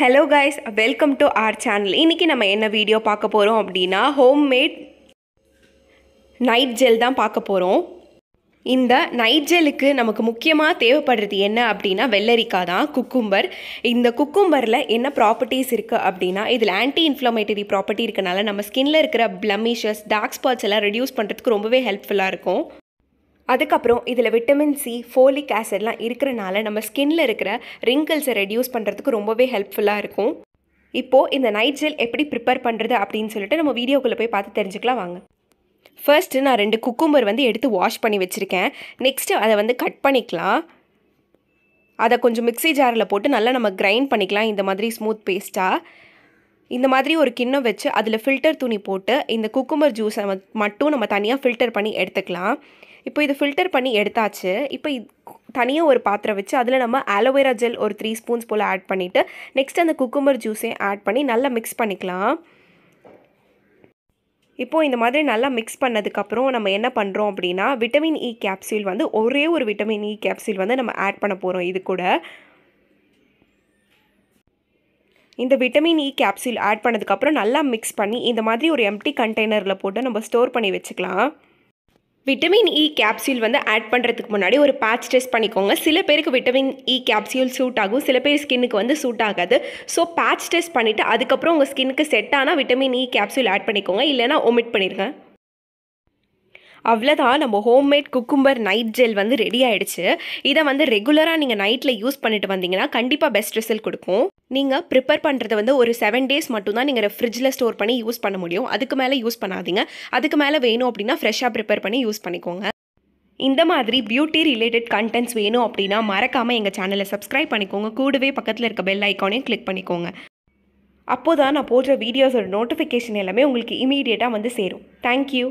hello guys welcome to our channel இன்றைக்கி நம்ம என்ன வீடியோ பார்க்க போகிறோம் அப்படின்னா ஹோம்மேட் நைட் ஜெல் தான் பார்க்க போகிறோம் இந்த நைட் ஜெலுக்கு நமக்கு முக்கியமாக தேவைப்படுறது என்ன அப்படின்னா வெள்ளரிக்காய் தான் குக்கும்பர் இந்த குக்கும்பரில் என்ன ப்ராப்பர்ட்டிஸ் இருக்குது அப்படின்னா இதில் ஆன்டி இன்ஃப்ளமேட்டரி ப்ராப்பர்ட்டி இருக்கனால நம்ம ஸ்கின்னில் இருக்கிற ப்ளமிஷஸ் டார்க் ஸ்பாட்ஸ் எல்லாம் ரெடியூஸ் பண்ணுறதுக்கு ரொம்பவே ஹெல்ப்ஃபுல்லாக இருக்கும் அதுக்கப்புறம் இதில் விட்டமின் சி ஃபோலிக் ஆசிட்லாம் இருக்கிறனால நம்ம ஸ்கின்ல இருக்கிற ரிங்கிள்ஸை ரெடியூஸ் பண்ணுறதுக்கு ரொம்பவே ஹெல்ப்ஃபுல்லாக இருக்கும் இப்போது இந்த நைட் ஜெல் எப்படி ப்ரிப்பேர் பண்ணுறது அப்படின்னு சொல்லிட்டு நம்ம வீடியோக்குள்ளே போய் பார்த்து தெரிஞ்சுக்கலாம் வாங்க ஃபர்ஸ்ட்டு நான் ரெண்டு குக்கும்பர் வந்து எடுத்து வாஷ் பண்ணி வச்சுருக்கேன் நெக்ஸ்ட்டு அதை வந்து கட் பண்ணிக்கலாம் அதை கொஞ்சம் மிக்ஸி ஜாரில் போட்டு நல்லா நம்ம கிரைண்ட் பண்ணிக்கலாம் இந்த மாதிரி ஸ்மூத் பேஸ்ட்டாக இந்த மாதிரி ஒரு கிண்ணம் வச்சு அதில் ஃபில்டர் துணி போட்டு இந்த குக்கும்பர் ஜூஸை மட்டும் நம்ம தனியாக ஃபில்டர் பண்ணி எடுத்துக்கலாம் இப்போ இது ஃபில்டர் பண்ணி எடுத்தாச்சு இப்போ தனியாக ஒரு பாத்திரம் வச்சு அதில் நம்ம ஆலோவேரா ஜெல் ஒரு த்ரீ ஸ்பூன்ஸ் போல் ஆட் பண்ணிவிட்டு நெக்ஸ்ட் அந்த குக்கும்பர் ஜூஸையும் ஆட் பண்ணி நல்லா மிக்ஸ் பண்ணிக்கலாம் இப்போது இந்த மாதிரி நல்லா மிக்ஸ் பண்ணதுக்கப்புறம் நம்ம என்ன பண்ணுறோம் அப்படின்னா விட்டமின் இ கேப்சூல் வந்து ஒரே ஒரு விட்டமின் இ கேப்சூல் வந்து நம்ம ஆட் பண்ண போகிறோம் இது கூட இந்த vitamin E e capsule add பண்ணதுக்கப்புறம் நல்லா மிக்ஸ் பண்ணி இந்த மாதிரி ஒரு எம்டி கண்டெய்னரில் போட்டு நம்ம ஸ்டோர் பண்ணி வச்சுக்கலாம் விட்டமின் இ கேப்சியூல் வந்து ஆட் பண்ணுறதுக்கு முன்னாடி ஒரு பேட்ச் டெஸ்ட் பண்ணிக்கோங்க சில பேருக்கு விட்டமின் இ கேப்சியூல் சூட் ஆகும் சில பேர் ஸ்கின்னுக்கு வந்து சூட் ஆகாது ஸோ பேட்ச் டெஸ்ட் பண்ணிவிட்டு அதுக்கப்புறம் உங்கள் ஸ்கின்னுக்கு செட் ஆனால் விட்டமின் இ கேப்சியூல் ஆட் பண்ணிக்கோங்க இல்லைனா ஒமிட் பண்ணிடுங்க அவ்வளோதான் நம்ம ஹோம்மேட் குக்கும்பர் நைட் ஜெல் வந்து ரெடி ஆகிடுச்சு இதை வந்து ரெகுலராக நீங்கள் நைட்டில் யூஸ் பண்ணிட்டு வந்தீங்கன்னா கண்டிப்பாக பெஸ்ட் ரிசல்ட் கொடுக்கும் நீங்கள் ப்ரிப்பேர் பண்ணுறது வந்து ஒரு செவன் டேஸ் மட்டும்தான் நீங்கள் ஃப்ரிட்ஜில் ஸ்டோர் பண்ணி யூஸ் பண்ண முடியும் அதுக்கு மேலே யூஸ் பண்ணாதீங்க அதுக்கு மேலே வேணும் அப்படின்னா ஃப்ரெஷ்ஷாக ப்ரிப்பேர் பண்ணி யூஸ் பண்ணிக்கோங்க இந்த மாதிரி பியூட்டி ரிலேட்டட் கண்டென்ட்ஸ் வேணும் அப்படின்னா மறக்காமல் எங்கள் சேனலை சப்ஸ்கிரைப் பண்ணிக்கோங்க கூடவே பக்கத்தில் இருக்க பெல் ஐக்கானையும் கிளிக் பண்ணிக்கோங்க அப்போதான் நான் போடுற வீடியோஸோட நோட்டிஃபிகேஷன் எல்லாமே உங்களுக்கு இமீடியட்டாக வந்து சேரும் தேங்க்யூ